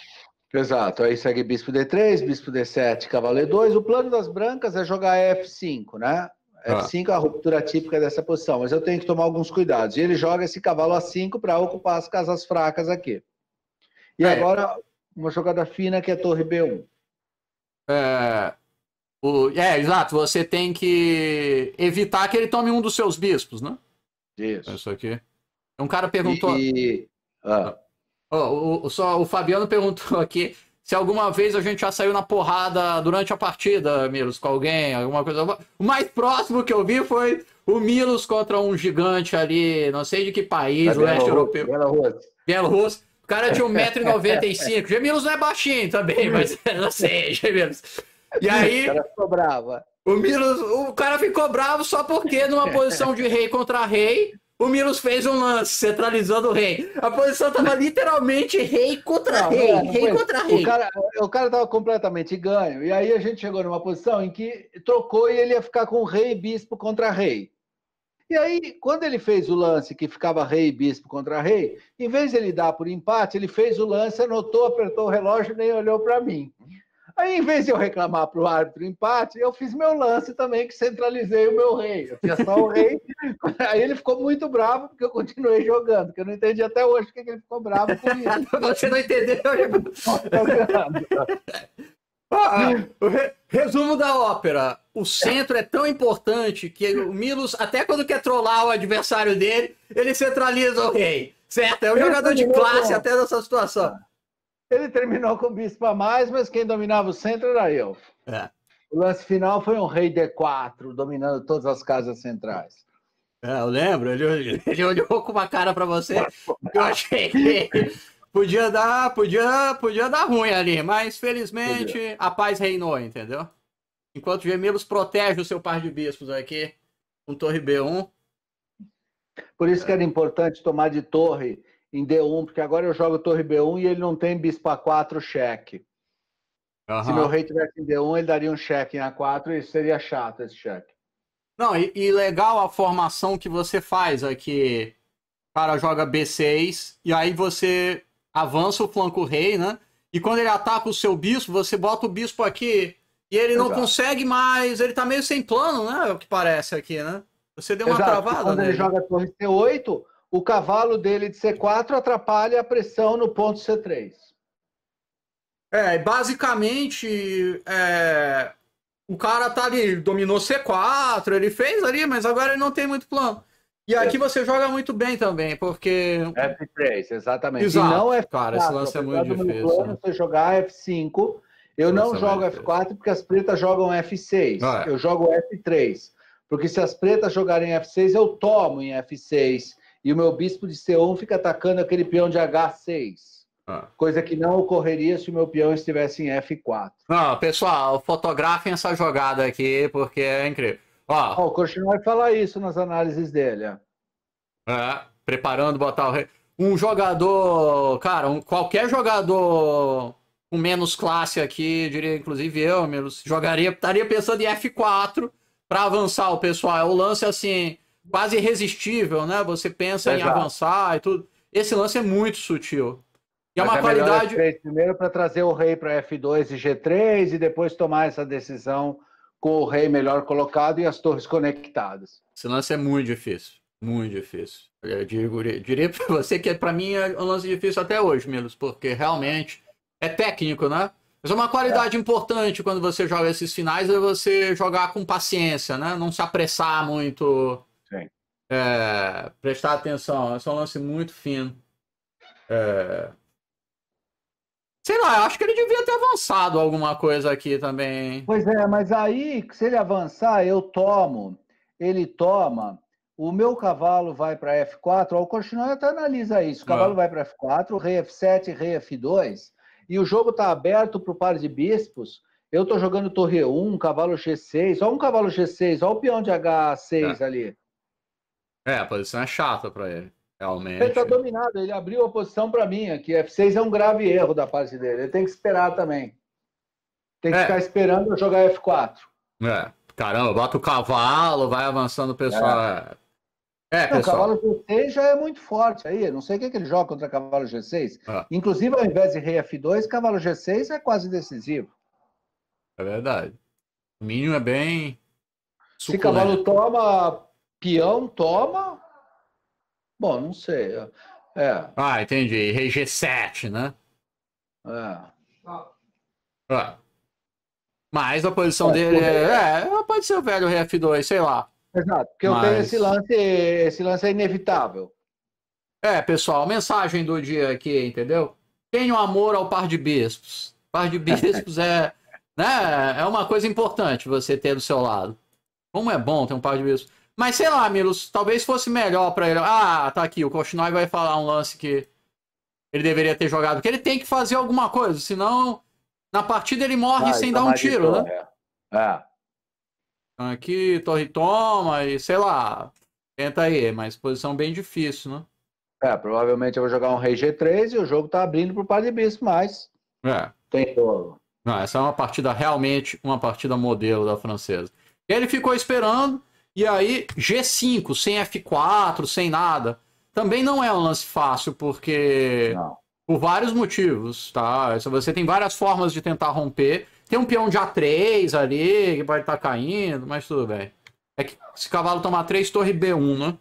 Exato, aí segue bispo D3, bispo D7, cavaleiro 2. O plano das brancas é jogar F5, né? F5 é ah. a ruptura típica é dessa posição, mas eu tenho que tomar alguns cuidados. E ele joga esse cavalo A5 para ocupar as casas fracas aqui. E é. agora, uma jogada fina que é torre B1. É, o, é, exato. Você tem que evitar que ele tome um dos seus bispos, né? Isso. Isso aqui. Um cara perguntou... E... Ah. Oh, o, só o Fabiano perguntou aqui se alguma vez a gente já saiu na porrada durante a partida, Milos, com alguém, alguma coisa. O mais próximo que eu vi foi o Milos contra um gigante ali, não sei de que país, tá da leste europeu. Bielorrússia. Bielorrússia. O cara tinha 1,95m. Gemilos não é baixinho também, mas não sei, Gemilos. E aí. O cara ficou bravo. O Milos, o cara ficou bravo só porque numa posição de rei contra rei, o Milos fez um lance centralizando o rei. A posição tava literalmente rei contra não, rei, é, rei foi. contra rei. O cara, o cara tava completamente ganho. E aí a gente chegou numa posição em que trocou e ele ia ficar com rei e bispo contra rei. E aí, quando ele fez o lance que ficava rei e bispo contra rei, em vez de ele dar por empate, ele fez o lance, anotou, apertou o relógio e nem olhou para mim. Aí, em vez de eu reclamar para o árbitro empate, eu fiz meu lance também, que centralizei o meu rei. Eu tinha só o rei. Aí ele ficou muito bravo, porque eu continuei jogando, que eu não entendi até hoje porque ele ficou bravo comigo. Você não entendeu? Ah, resumo da ópera. O centro é tão importante que o Milos, até quando quer trollar o adversário dele, ele centraliza o rei. Certo? É um jogador de classe até nessa situação. Ele terminou com o bispo a mais, mas quem dominava o centro era eu. É. O lance final foi um rei D4, dominando todas as casas centrais. É, eu lembro, ele, ele, olhou com uma cara para você. Eu achei que podia dar, podia, podia dar ruim ali, mas felizmente podia. a paz reinou, entendeu? Enquanto Gemelos protege o seu par de bispos aqui, com um torre B1. Por isso é. que era importante tomar de torre em D1, porque agora eu jogo torre B1 e ele não tem bispo A4 cheque. Uhum. Se meu rei tivesse em D1, ele daria um cheque em A4 e seria chato esse cheque. Não, e, e, legal a formação que você faz aqui. É o cara joga B6 e aí você avança o flanco rei, né? E quando ele ataca o seu bispo, você bota o bispo aqui e ele não Exato. consegue mais, ele tá meio sem plano, né? É o que parece aqui, né? Você deu uma Exato. travada, quando né? Quando ele joga torre C8, o cavalo dele de C4 atrapalha a pressão no ponto C3. É, basicamente, é, o cara tá ali, dominou C4, ele fez ali, mas agora ele não tem muito plano. E aqui é. você joga muito bem também, porque. F3, exatamente. Exato. E não F4. É cara, esse lance é muito difícil. Plano, é Você jogar F5, eu não jogo F4 porque as pretas jogam F6. Ah, é. Eu jogo F3. Porque se as pretas jogarem F6, eu tomo em F6 e o meu bispo de C1 fica atacando aquele peão de H6. Ah. Coisa que não ocorreria se o meu peão estivesse em F4. Não, pessoal, fotografem essa jogada aqui, porque é incrível. Ó, oh, o vai falar isso nas análises dele. É, preparando botar o rei. Um jogador, cara, um, qualquer jogador com menos classe aqui, diria inclusive eu, menos, jogaria, estaria pensando em F4 para avançar o pessoal. O lance assim, quase irresistível, né? Você pensa em avançar e tudo. Esse lance é muito sutil. E é Mas é uma qualidade. f primeiro para trazer o rei para F2 e G3 e depois tomar essa decisão com o rei melhor colocado e as torres conectadas. Esse lance é muito difícil. Muito difícil. Eu diria para você que é, para mim é um lance difícil até hoje, Milos, porque realmente é técnico, né? Mas é uma qualidade é. importante quando você joga esses finais é você jogar com paciência, né? Não se apressar muito é, prestar atenção. Esse é um lance muito fino. É... Sei lá, eu acho que ele devia ter avançado alguma coisa aqui também. Pois é, mas aí, se ele avançar, eu tomo, ele toma, o meu cavalo vai para F4, o Cochinão até analisa isso. O ah. cavalo vai para F4, rei F7, rei F2, e o jogo está aberto para o par de bispos. Eu estou jogando torre 1, cavalo G6, Olha um cavalo G6, olha o peão de H6 é. Tá. ali. É, a posição é chata para ele. Realmente. Ele tá dominado, ele abriu a posição para mim aqui. F6 é um grave erro da parte dele. Ele tem que esperar também. Tem que é. ficar esperando eu jogar F4. É. Caramba, bota o cavalo, vai avançando o pessoal. É. É, é não, pessoal. cavalo G6 já é muito forte aí. Não sei o que, que ele joga contra cavalo G6. É. Inclusive, ao invés de rei F2, cavalo G6 é quase decisivo. É verdade. O mínimo é bem. Suculento. Se cavalo toma, Peão toma. Bom, não sei. É. Ah, entendi. Rei G7, né? É. Ah. Mas a posição é, dele é, é, Pode ser o velho rei F2, sei lá. Exato, porque Mas... eu tenho esse lance, esse lance é inevitável. É, pessoal, mensagem do dia aqui, entendeu? Tenho amor ao par de bispos. Par de bispos é, né, é uma coisa importante você ter do seu lado. Como é bom ter um par de bispos. Mas sei lá, Milos, talvez fosse melhor para ele. Ah, tá aqui, o Koshinoi vai falar um lance que ele deveria ter jogado. Porque ele tem que fazer alguma coisa, senão na partida ele morre sem dar um tiro, né? É. é. Então, aqui, Torre toma e sei lá. Tenta aí, é mas posição bem difícil, né? É, provavelmente eu vou jogar um rei G3 e o jogo tá abrindo pro par bispo, mas. É. Tem jogo. Não, essa é uma partida realmente, uma partida modelo da francesa. ele ficou esperando. E aí, G5, sem F4, sem nada. Também não é um lance fácil, porque. Não. Por vários motivos, tá? Você tem várias formas de tentar romper. Tem um peão de A3 ali, que pode estar tá caindo, mas tudo bem. É que se cavalo tomar 3, torre B1, né?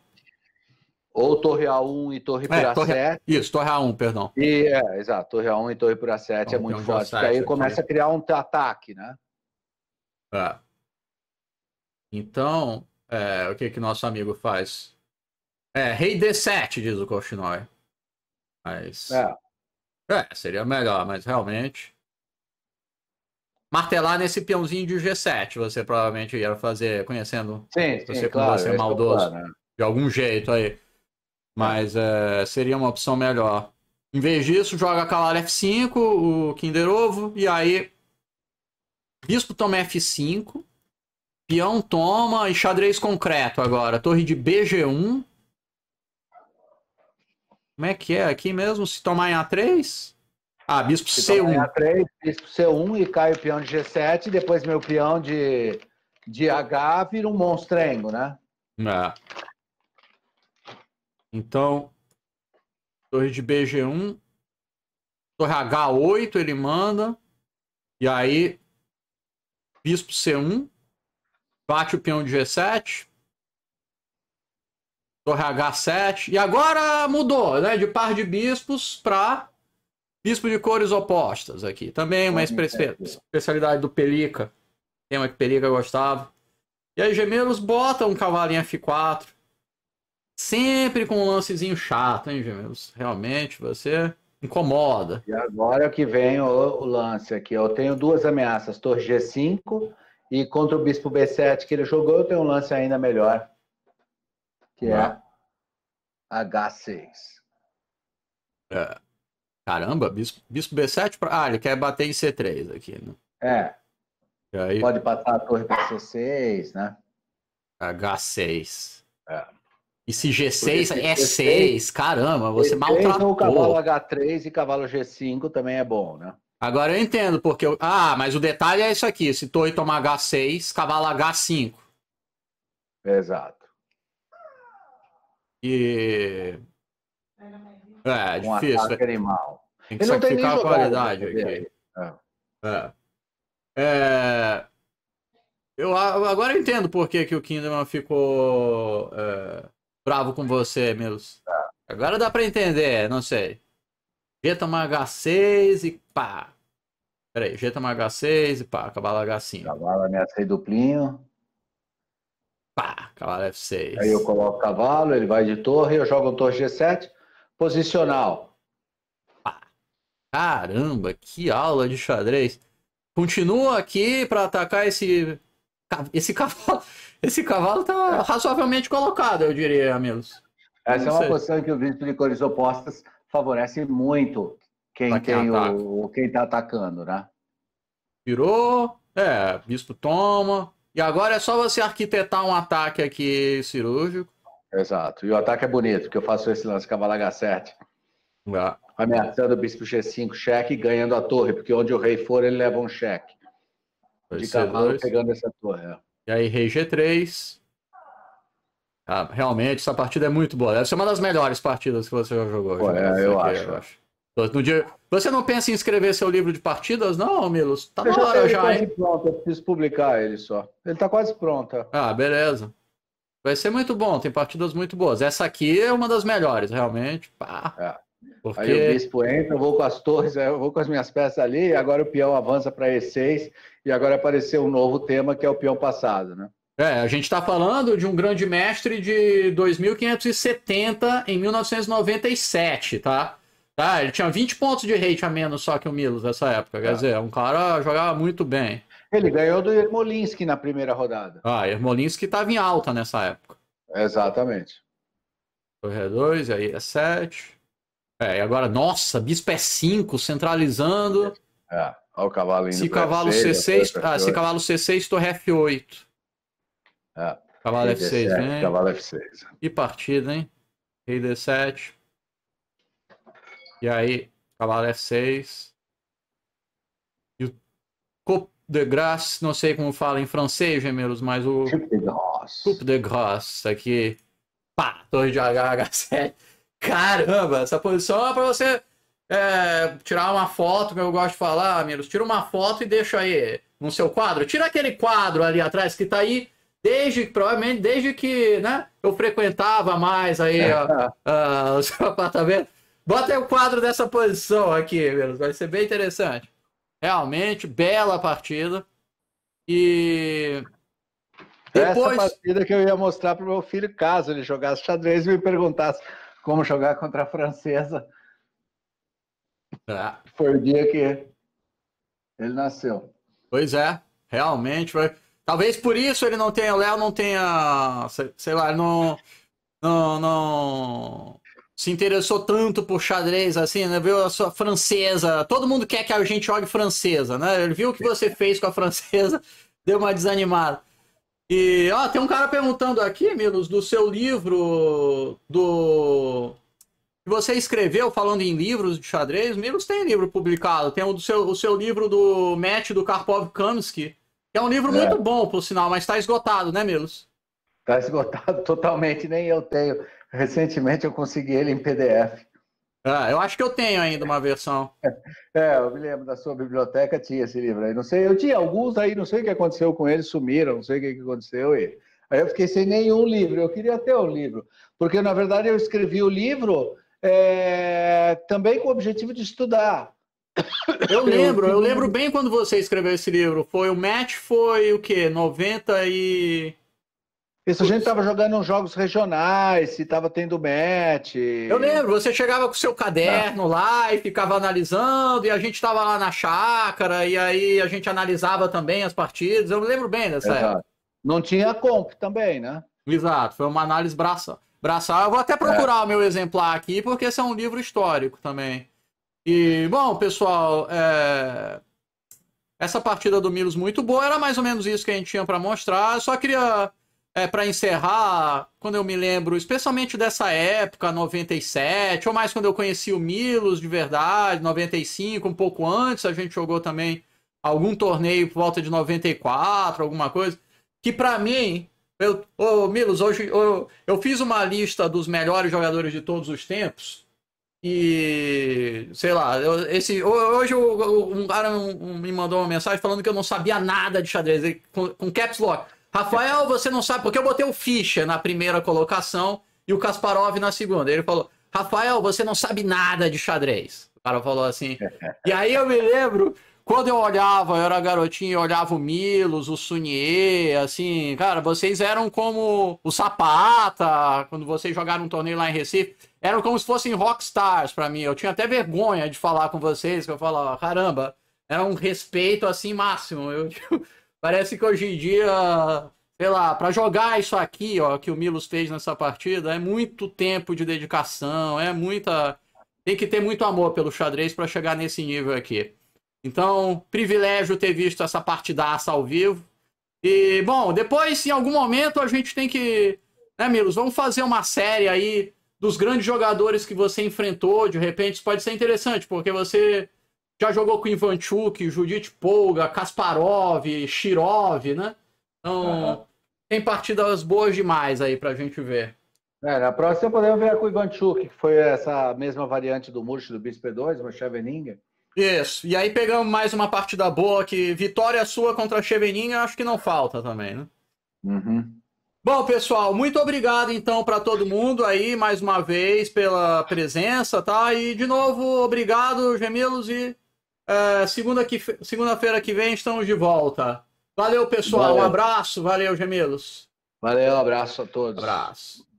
Ou torre A1 e torre é, por é, A7. Torre... Isso, torre A1, perdão. E, é, exato. Torre A1 e torre por A7 então, é muito forte. Porque aí começa a criar um ataque, né? É. Então, é, o que que nosso amigo faz? É, rei D7, diz o Koshinoi. Mas... É. é, seria melhor, mas realmente... Martelar nesse peãozinho de G7, você provavelmente ia fazer, conhecendo sim, você sim, é claro, você é maldoso, falar, né? de algum jeito aí. Mas é, seria uma opção melhor. Em vez disso, joga Calar F5, o Kinder Ovo, e aí Bispo toma F5. Peão toma e xadrez concreto agora. Torre de BG1. Como é que é aqui mesmo? Se tomar em A3? Ah, bispo Se C1. A3, bispo C1 e cai o peão de G7. Depois meu peão de, de H vira um monstrengo, né? É. Então, torre de BG1. Torre H8 ele manda. E aí, bispo C1. Bate o peão de G7. Torre H7. E agora mudou, né? De par de bispos para bispo de cores opostas aqui. Também uma é. especialidade do Pelica. uma que Pelica gostava. E aí, gemelos bota um cavalinho F4. Sempre com um lancezinho chato, hein, gemelos? Realmente, você incomoda. E agora que vem o, o lance aqui. Eu tenho duas ameaças. Torre G5 e contra o Bispo B7 que ele jogou, eu tenho um lance ainda melhor, que é H6. É. Caramba, bispo, bispo B7. Pra... Ah, ele quer bater em C3 aqui, né? É. Aí... Pode passar a torre pra C6, né? H6. É. E se G6 é G6, 6 caramba, você g é maltratou. O cavalo H3 e cavalo G5 também é bom, né? Agora eu entendo, porque. Eu... Ah, mas o detalhe é isso aqui: se Torre tomar H6, cavalo H5. Exato. E. É, é difícil. Animal. Tem que Ele sacrificar a qualidade né, aqui. É. é. É... Eu agora eu entendo por que, que o Kinderman ficou é, bravo com você, Milos. Tá. Agora dá para entender, não sei. Gentama H6 e pá. Peraí, aí, Gentama H6 e pá, cavalo H5. Cavalo ameacei duplinho. Pá, cavalo F6. Aí eu coloco cavalo, ele vai de torre, eu jogo torre G7, posicional. Pá. Caramba, que aula de xadrez. Continua aqui para atacar esse esse cavalo. Esse cavalo tá razoavelmente colocado, eu diria, amigos. Essa é uma posição que eu vi de cores opostas favorece muito quem tá quem está o, quem tá atacando, né? Virou, é, visto toma. E agora é só você arquitetar um ataque aqui cirúrgico. Exato. E o ataque é bonito, porque eu faço esse lance cavalo 7 ah. Ameaçando o bispo G5, cheque e ganhando a torre, porque onde o rei for, ele leva um cheque. de cavalo pegando essa torre. É. E aí, rei G3. Ah, realmente, essa partida é muito boa. Deve ser uma das melhores partidas que você já jogou. Pô, é, eu, aqui, acho. eu acho. No dia... Você não pensa em escrever seu livro de partidas, não, Milos? Tá eu na hora já, tá quase hein? Pronto, eu preciso publicar ele só. Ele tá quase pronto. Ah, beleza. Vai ser muito bom, tem partidas muito boas. Essa aqui é uma das melhores, realmente. Pá. É. Porque... Aí o bispo entra, eu vou com as torres, eu vou com as minhas peças ali, agora o peão avança para E6, e agora apareceu um novo tema que é o peão passado, né? É, a gente está falando de um grande mestre de 2570 em 1997, tá? Tá, ele tinha 20 pontos de rate a menos só que o Milos nessa época. Quer tá. dizer, é um cara jogava muito bem. Ele ganhou do Ermolinski na primeira rodada. Ah, Ermolinski estava em alta nessa época. Exatamente. Torre 2, aí é 7. É, e agora, nossa, bispo é 5, centralizando. É, olha o cavalo indo Se cavalo C6, C6 ah, se cavalo C6, torre F8. É. Cavalo F6, né? Cavalo F6. Que partida, hein? Rei D7. E aí, cavalo F6. E o Coupe de Grasse, não sei como fala em francês, gemelos, mas o. Coupe de Grasse. Coupe de Grasse, aqui. Pá, torre de HH7. Caramba, essa posição é pra você é, tirar uma foto, que eu gosto de falar, amigos. Tira uma foto e deixa aí no seu quadro. Tira aquele quadro ali atrás que tá aí desde provavelmente desde que né, eu frequentava mais aí ó, ó, ah, o seu apartamento. Bota aí o quadro dessa posição aqui, vai ser bem interessante. Realmente, bela partida. E depois... Essa partida que eu ia mostrar para o meu filho, caso ele jogasse xadrez e me perguntasse como jogar contra a francesa. Ah. Foi o dia que ele nasceu. Pois é, realmente foi. Talvez por isso ele não tenha, o Léo não tenha, sei lá, não, não, não se interessou tanto por xadrez assim, né? Viu a sua francesa, todo mundo quer que a gente jogue francesa, né? Ele viu o que você fez com a francesa, deu uma desanimada. E, ó, tem um cara perguntando aqui, menos do seu livro, do que você escreveu falando em livros de xadrez, menos tem livro publicado, tem o, do seu, o seu livro do match do Karpov Kamsky, é um livro é. muito bom, por sinal, mas está esgotado, né, Melos? Está esgotado totalmente, nem eu tenho. Recentemente eu consegui ele em PDF. Ah, é, eu acho que eu tenho ainda uma versão. É, eu me lembro da sua biblioteca, tinha esse livro aí. Não sei, eu tinha alguns aí, não sei o que aconteceu com eles, sumiram, não sei o que aconteceu. E... Aí eu fiquei sem nenhum livro, eu queria ter um livro. Porque, na verdade, eu escrevi o livro é, também com o objetivo de estudar. Eu lembro, eu lembro bem quando você escreveu esse livro. Foi o match, foi o quê? 90 e. Isso, a gente tava jogando uns jogos regionais, se tava tendo match. Eu lembro, você chegava com o seu caderno tá. lá e ficava analisando, e a gente tava lá na chácara, e aí a gente analisava também as partidas. Eu lembro bem dessa Exato. época. Não tinha comp também, né? Exato, foi uma análise braça. Braçal, eu vou até procurar é. o meu exemplar aqui, porque esse é um livro histórico também. E, bom, pessoal, é... essa partida do Milos muito boa, era mais ou menos isso que a gente tinha para mostrar. só queria, é, para encerrar, quando eu me lembro, especialmente dessa época, 97, ou mais quando eu conheci o Milos de verdade, 95, um pouco antes, a gente jogou também algum torneio por volta de 94, alguma coisa, que para mim, eu, ô Milos, hoje eu, eu fiz uma lista dos melhores jogadores de todos os tempos. E sei lá, eu, esse hoje eu, um cara me mandou uma mensagem falando que eu não sabia nada de xadrez ele, com, com caps lock. Rafael, você não sabe porque eu botei o Fischer na primeira colocação e o Kasparov na segunda. Ele falou: "Rafael, você não sabe nada de xadrez". O cara falou assim. e aí eu me lembro quando eu olhava, eu era garotinho, eu olhava o Milos, o Sunier, assim, cara, vocês eram como o Sapata, quando vocês jogaram um torneio lá em Recife, eram como se fossem rockstars para mim. Eu tinha até vergonha de falar com vocês, que eu falava, caramba, era um respeito assim máximo. Eu, tipo, parece que hoje em dia, sei lá, para jogar isso aqui, ó, que o Milos fez nessa partida, é muito tempo de dedicação, é muita. Tem que ter muito amor pelo xadrez para chegar nesse nível aqui. Então, privilégio ter visto essa partidaça ao vivo. E, bom, depois, em algum momento, a gente tem que. Né, Milos? Vamos fazer uma série aí dos grandes jogadores que você enfrentou. De repente, isso pode ser interessante, porque você já jogou com Ivanchuk, Judith Polga, Kasparov, Shirov, né? Então, uhum. tem partidas boas demais aí pra gente ver. É, na próxima podemos ver com o Ivanchuk, que foi essa mesma variante do Murcho do Bispo 2, uma Scheveninger. Isso. E aí pegamos mais uma partida boa que vitória sua contra a Cheveninha, acho que não falta também, né? Uhum. Bom, pessoal, muito obrigado então para todo mundo aí mais uma vez pela presença, tá? E de novo, obrigado, Gemilos, e é, segunda que, segunda-feira que vem estamos de volta. Valeu, pessoal. Valeu. Um abraço. Valeu, Gemilos. Valeu, abraço a todos. Abraço.